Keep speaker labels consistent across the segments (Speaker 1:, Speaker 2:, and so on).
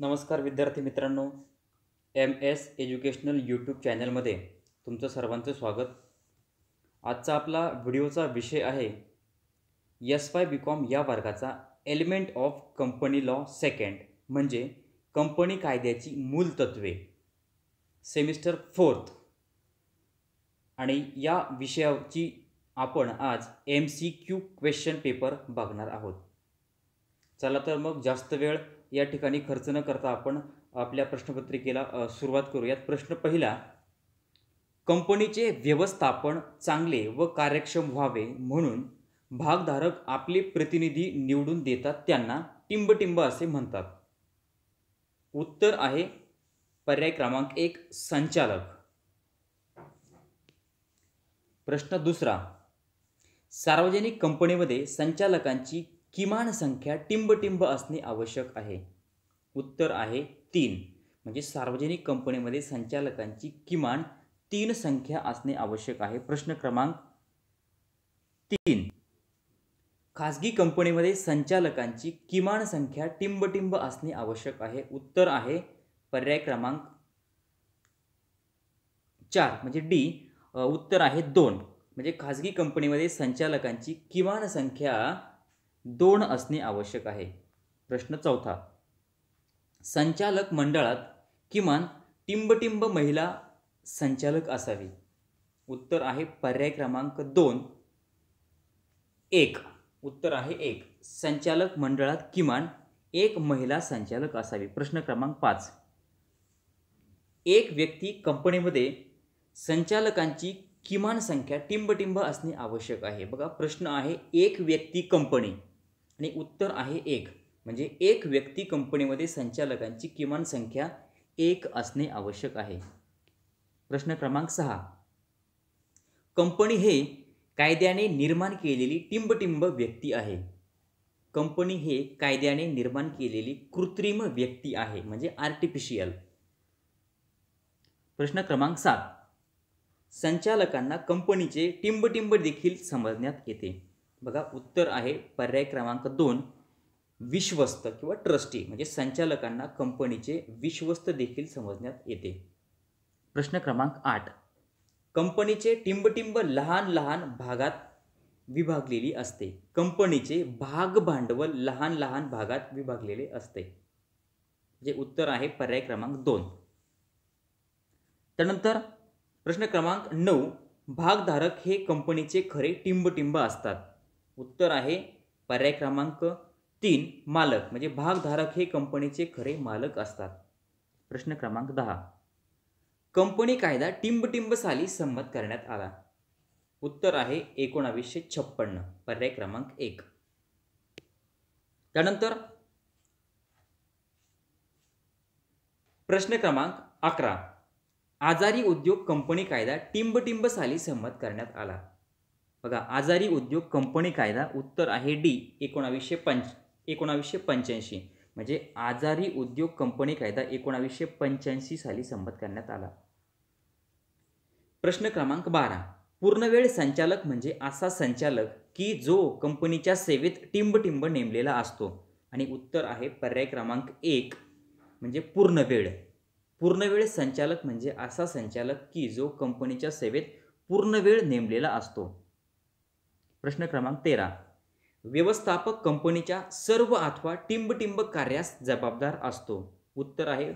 Speaker 1: नमस्कार विद्यार्थी मित्रांनो एम एस एज्युकेशनल यूट्यूब चॅनलमध्ये तुमचं सर्वांचं स्वागत आजचा आपला व्हिडिओचा विषय आहे यस वाय बी कॉम या वर्गाचा element of company law second म्हणजे कंपनी कायद्याची मूल तत्वे सेमिस्टर फोर्थ आणि या विषयाची आपण आज M C Q question paper बघणार आहोत चला तर मग जास्त वेळ या ठिकाणी खर्च न करता आपण आपल्या प्रश्नपत्रिकेला सुरुवात करूयात प्रश्न पहिला कंपनीचे व्यवस्थापन चांगले व कार्यक्षम व्हावे म्हणून भागधारक आपले प्रतिनिधी निवडून देतात त्यांना टिंबटिंब असे म्हणतात उत्तर आहे पर्याय क्रमांक एक संचालक प्रश्न दुसरा सार्वजनिक कंपनीमध्ये संचालकांची किमान संख्या टिंबटिंब असणे आवश्यक आहे उत्तर आहे तीन म्हणजे सार्वजनिक कंपनीमध्ये संचालकांची किमान तीन संख्या असणे आवश्यक आहे प्रश्न क्रमांक तीन खाजगी कंपनीमध्ये संचालकांची किमान संख्या टिंबटिंब असणे आवश्यक आहे उत्तर आहे पर्याय क्रमांक चार म्हणजे डी उत्तर आहे दोन म्हणजे खाजगी कंपनीमध्ये संचालकांची किमान संख्या दोन असणे आवश्यक आहे प्रश्न चौथा संचालक मंडळात किमान टिंबटिंब महिला संचालक असावी उत्तर आहे पर्याय क्रमांक दोन एक उत्तर आहे एक संचालक मंडळात किमान एक महिला संचालक असावी प्रश्न क्रमांक पाच एक व्यक्ती कंपनीमध्ये संचालकांची किमान संख्या टिंबटिंब असणे आवश्यक आहे बघा प्रश्न आहे एक व्यक्ती कंपनी आणि उत्तर आहे एक म्हणजे एक व्यक्ती कंपनीमध्ये संचालकांची किमान संख्या एक असणे आवश्यक आहे प्रश्न क्रमांक सहा कंपनी हे कायद्याने निर्माण केलेली टिंबटिंब व्यक्ती आहे कंपनी हे कायद्याने निर्माण केलेली कृत्रिम व्यक्ती आहे म्हणजे आर्टिफिशियल प्रश्न क्रमांक सात संचालकांना कंपनीचे टिंबटिंब देखील समजण्यात येते बघा उत्तर आहे पर्याय क्रमांक दोन विश्वस्त किंवा ट्रस्टी म्हणजे संचालकांना कंपनीचे विश्वस्त देखील समजण्यात येते प्रश्न क्रमांक आठ कंपनीचे टिंबटिंब लहान लहान भागात विभागलेली असते कंपनीचे भाग भांडवल लहान लहान भागात विभागलेले असते जे उत्तर आहे पर्याय क्रमांक दोन त्यानंतर प्रश्न क्रमांक नऊ भागधारक हे कंपनीचे खरे टिंबटिंब असतात उत्तर आहे पर्याय क्रमांक तीन मालक म्हणजे भागधारक हे कंपनीचे खरे मालक असतात प्रश्न क्रमांक दहा कंपनी कायदा टिंबटिंब साली संमत करण्यात आला उत्तर आहे एकोणावीसशे छप्पन्न पर्याय क्रमांक एक त्यानंतर प्रश्न क्रमांक अकरा आजारी उद्योग कंपनी कायदा टिंबटिंब साली संमत करण्यात आला बघा आजारी उद्योग कंपनी कायदा उत्तर आहे डी एकोणावीसशे पंच एकोणावीसशे पंच्याऐंशी म्हणजे आजारी उद्योग कंपनी कायदा एकोणावीसशे पंच्याऐंशी साली संमत करण्यात आला प्रश्न क्रमांक बारा पूर्णवेळ संचालक म्हणजे असा संचालक की जो कंपनीच्या सेवेत टिंबटिंब नेमलेला असतो आणि उत्तर आहे पर्याय क्रमांक एक म्हणजे पूर्णवेळ पूर्णवेळ संचालक म्हणजे असा संचालक की जो कंपनीच्या सेवेत पूर्णवेळ नेमलेला असतो प्रश्न क्रमांक तेरा व्यवस्थापक कंपनीच्या सर्व अथवा टिंबटिंब कार्यास जबाबदार असतो उत्तर आहे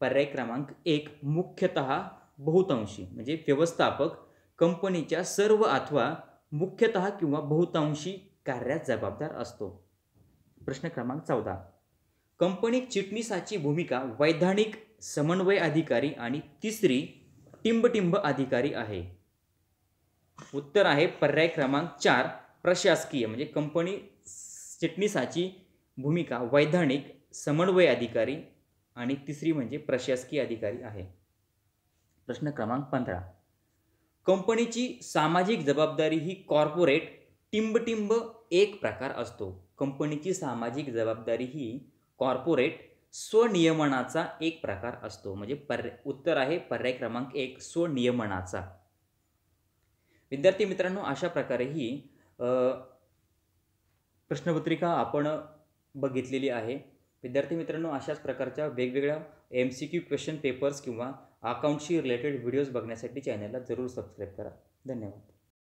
Speaker 1: पर्याय क्रमांक एक मुख्यतः बहुतांशी म्हणजे व्यवस्थापक कंपनीच्या सर्व अथवा मुख्यतः किंवा बहुतांशी कार्यास जबाबदार असतो प्रश्न क्रमांक चौदा कंपनी चिटणीसाची भूमिका वैधानिक समन्वय अधिकारी आणि तिसरी टिंबटिंब अधिकारी आहे उत्तर आहे पर्याय क्रमांक चार प्रशासकीय म्हणजे कंपनी चिटणीसाची भूमिका वैधानिक समन्वय अधिकारी आणि तिसरी म्हणजे प्रशासकीय अधिकारी आहे प्रश्न क्रमांक पंधरा कंपनीची सामाजिक जबाबदारी ही कॉर्पोरेट टिंबटिंब एक प्रकार असतो कंपनीची सामाजिक जबाबदारी ही कॉर्पोरेट स्वनियमनाचा एक प्रकार असतो म्हणजे पर्य उत्तर आहे पर्याय क्रमांक एक स्वनियमनाचा विद्यार्थी मित्रांनो अशा प्रकारे ही प्रश्नपत्रिका आपण बघितलेली आहे विद्यार्थी मित्रांनो अशाच प्रकारच्या वेगवेगळ्या M C Q question papers किंवा अकाउंटशी रिलेटेड व्हिडिओज बघण्यासाठी चॅनलला जरूर सबस्क्राईब करा धन्यवाद